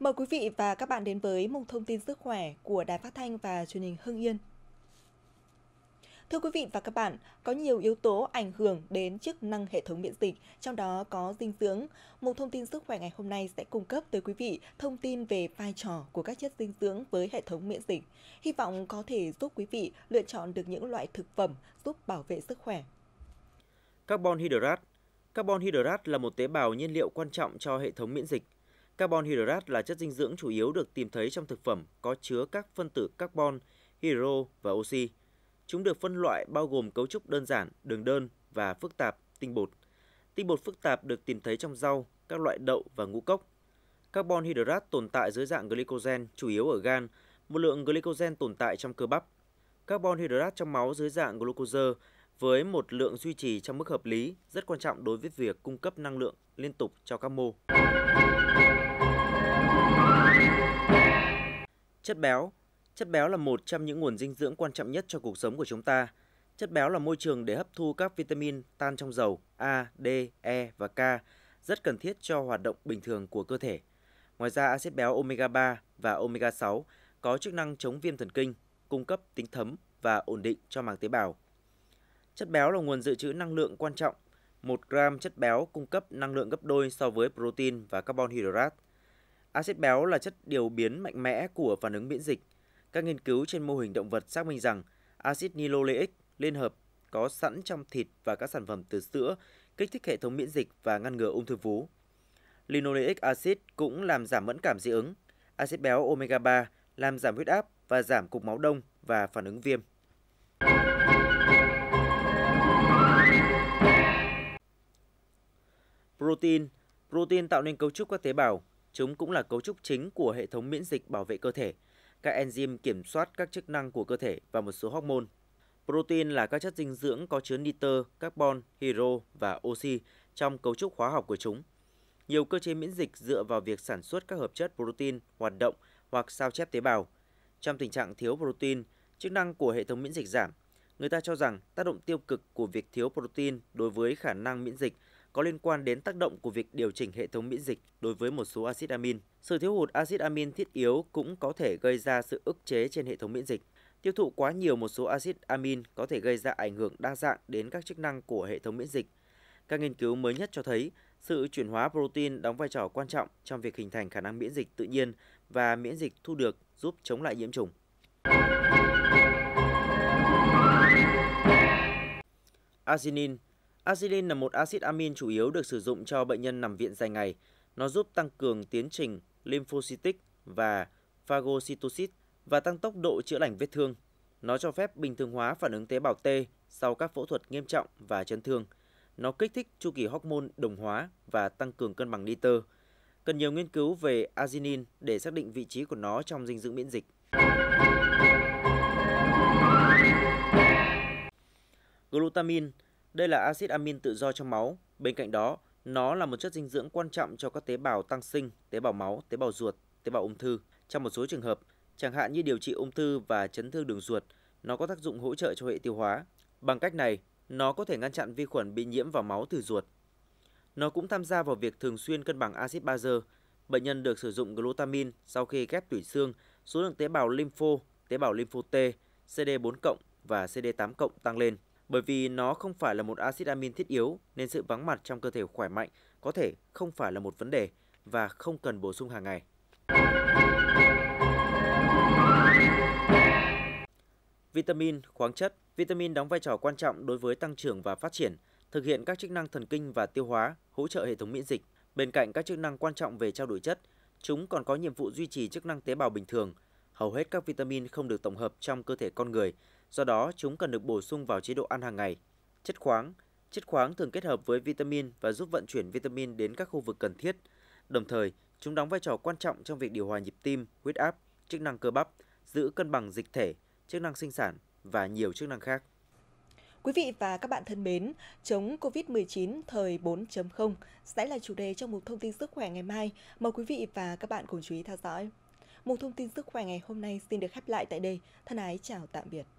Mời quý vị và các bạn đến với mục thông tin sức khỏe của Đài Phát Thanh và Truyền hình Hưng Yên. Thưa quý vị và các bạn, có nhiều yếu tố ảnh hưởng đến chức năng hệ thống miễn dịch, trong đó có dinh dưỡng. Một thông tin sức khỏe ngày hôm nay sẽ cung cấp tới quý vị thông tin về vai trò của các chất dinh dưỡng với hệ thống miễn dịch. Hy vọng có thể giúp quý vị lựa chọn được những loại thực phẩm giúp bảo vệ sức khỏe. Carbon hydrate Carbon hydrate là một tế bào nhiên liệu quan trọng cho hệ thống miễn dịch – Carbon hydrate là chất dinh dưỡng chủ yếu được tìm thấy trong thực phẩm có chứa các phân tử carbon, hydro và oxy. Chúng được phân loại bao gồm cấu trúc đơn giản, đường đơn và phức tạp, tinh bột. Tinh bột phức tạp được tìm thấy trong rau, các loại đậu và ngũ cốc. Carbon hydrate tồn tại dưới dạng glycogen, chủ yếu ở gan, một lượng glycogen tồn tại trong cơ bắp. Carbon hydrate trong máu dưới dạng glucose với một lượng duy trì trong mức hợp lý rất quan trọng đối với việc cung cấp năng lượng liên tục cho các mô. Chất béo Chất béo là một trong những nguồn dinh dưỡng quan trọng nhất cho cuộc sống của chúng ta. Chất béo là môi trường để hấp thu các vitamin tan trong dầu A, D, E và K, rất cần thiết cho hoạt động bình thường của cơ thể. Ngoài ra, axit béo omega 3 và omega 6 có chức năng chống viêm thần kinh, cung cấp tính thấm và ổn định cho màng tế bào. Chất béo là nguồn dự trữ năng lượng quan trọng. 1 gram chất béo cung cấp năng lượng gấp đôi so với protein và carbon hydrate. Axit béo là chất điều biến mạnh mẽ của phản ứng miễn dịch. Các nghiên cứu trên mô hình động vật xác minh rằng axit niloleic liên hợp có sẵn trong thịt và các sản phẩm từ sữa kích thích hệ thống miễn dịch và ngăn ngừa ung thư vú. Linoleic acid cũng làm giảm mẫn cảm dị ứng. Axit béo omega 3 làm giảm huyết áp và giảm cục máu đông và phản ứng viêm. Protein Protein tạo nên cấu trúc các tế bào, Chúng cũng là cấu trúc chính của hệ thống miễn dịch bảo vệ cơ thể. Các enzyme kiểm soát các chức năng của cơ thể và một số hormone. Protein là các chất dinh dưỡng có chứa nitơ, carbon, hydro và oxy trong cấu trúc hóa học của chúng. Nhiều cơ chế miễn dịch dựa vào việc sản xuất các hợp chất protein hoạt động hoặc sao chép tế bào. Trong tình trạng thiếu protein, chức năng của hệ thống miễn dịch giảm. Người ta cho rằng tác động tiêu cực của việc thiếu protein đối với khả năng miễn dịch có liên quan đến tác động của việc điều chỉnh hệ thống miễn dịch đối với một số axit amin. Sự thiếu hụt axit amin thiết yếu cũng có thể gây ra sự ức chế trên hệ thống miễn dịch. Tiêu thụ quá nhiều một số axit amin có thể gây ra ảnh hưởng đa dạng đến các chức năng của hệ thống miễn dịch. Các nghiên cứu mới nhất cho thấy, sự chuyển hóa protein đóng vai trò quan trọng trong việc hình thành khả năng miễn dịch tự nhiên và miễn dịch thu được giúp chống lại nhiễm trùng. Arginin Acylin là một axit amin chủ yếu được sử dụng cho bệnh nhân nằm viện dài ngày. Nó giúp tăng cường tiến trình lymphocytic và phagocytosis và tăng tốc độ chữa lành vết thương. Nó cho phép bình thường hóa phản ứng tế bào T sau các phẫu thuật nghiêm trọng và chấn thương. Nó kích thích chu kỳ hormone đồng hóa và tăng cường cân bằng nitơ. Cần nhiều nghiên cứu về azinin để xác định vị trí của nó trong dinh dưỡng miễn dịch. Glutamine đây là axit amin tự do trong máu. Bên cạnh đó, nó là một chất dinh dưỡng quan trọng cho các tế bào tăng sinh, tế bào máu, tế bào ruột, tế bào ung thư. Trong một số trường hợp, chẳng hạn như điều trị ung thư và chấn thương đường ruột, nó có tác dụng hỗ trợ cho hệ tiêu hóa. Bằng cách này, nó có thể ngăn chặn vi khuẩn bị nhiễm vào máu từ ruột. Nó cũng tham gia vào việc thường xuyên cân bằng axit bazơ. Bệnh nhân được sử dụng glutamine sau khi ghép tủy xương, số lượng tế bào lympho, tế bào lympho T, CD4+ và CD8+ tăng lên. Bởi vì nó không phải là một axit amin thiết yếu nên sự vắng mặt trong cơ thể khỏe mạnh có thể không phải là một vấn đề và không cần bổ sung hàng ngày. Vitamin, khoáng chất, vitamin đóng vai trò quan trọng đối với tăng trưởng và phát triển, thực hiện các chức năng thần kinh và tiêu hóa, hỗ trợ hệ thống miễn dịch. Bên cạnh các chức năng quan trọng về trao đổi chất, chúng còn có nhiệm vụ duy trì chức năng tế bào bình thường. Hầu hết các vitamin không được tổng hợp trong cơ thể con người Do đó, chúng cần được bổ sung vào chế độ ăn hàng ngày. Chất khoáng Chất khoáng thường kết hợp với vitamin và giúp vận chuyển vitamin đến các khu vực cần thiết. Đồng thời, chúng đóng vai trò quan trọng trong việc điều hòa nhịp tim, huyết áp, chức năng cơ bắp, giữ cân bằng dịch thể, chức năng sinh sản và nhiều chức năng khác. Quý vị và các bạn thân mến, chống COVID-19 thời 4.0 sẽ là chủ đề trong mục thông tin sức khỏe ngày mai. Mời quý vị và các bạn cùng chú ý theo dõi. Mục thông tin sức khỏe ngày hôm nay xin được khép lại tại đây. Thân ái chào tạm biệt.